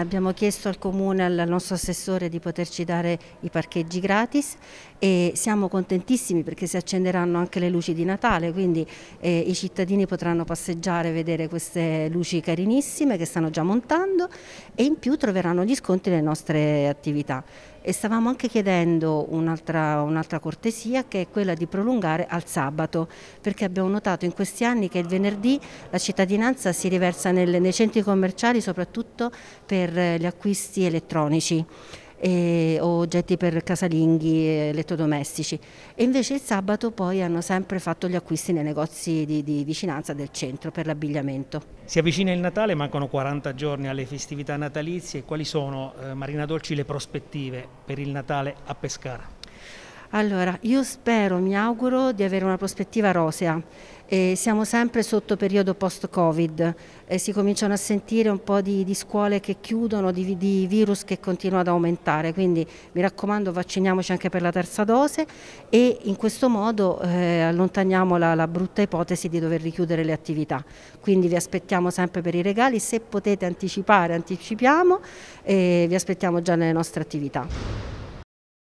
Abbiamo chiesto al comune, al nostro assessore di poterci dare i parcheggi gratis e siamo contentissimi perché si accenderanno anche le luci di Natale, quindi eh, i cittadini potranno passeggiare e vedere queste luci carinissime che stanno già montando e in più troveranno gli sconti nelle nostre attività e stavamo anche chiedendo un'altra, un cortesia che è quella di prolungare al sabato perché abbiamo notato in questi anni che il venerdì la cittadinanza si riversa nel, nei centri commerciali soprattutto per eh, gli acquisti elettronici e, o oggetti per casalinghi e elettrodomestici e invece il sabato poi hanno sempre fatto gli acquisti nei negozi di, di vicinanza del centro per l'abbigliamento. Si avvicina il Natale, mancano 40 giorni alle festività natalizie, quali sono eh, Marina Dolci le prospettive per il Natale a Pescara? Allora, io spero, mi auguro di avere una prospettiva rosea. Eh, siamo sempre sotto periodo post-Covid, eh, si cominciano a sentire un po' di, di scuole che chiudono, di, di, virus che continua ad aumentare, quindi mi raccomando vacciniamoci anche per la terza dose e in questo modo eh, allontaniamo la, la, brutta ipotesi di dover richiudere le attività. Quindi vi aspettiamo sempre per i regali, se potete anticipare anticipiamo, e vi aspettiamo già nelle nostre attività.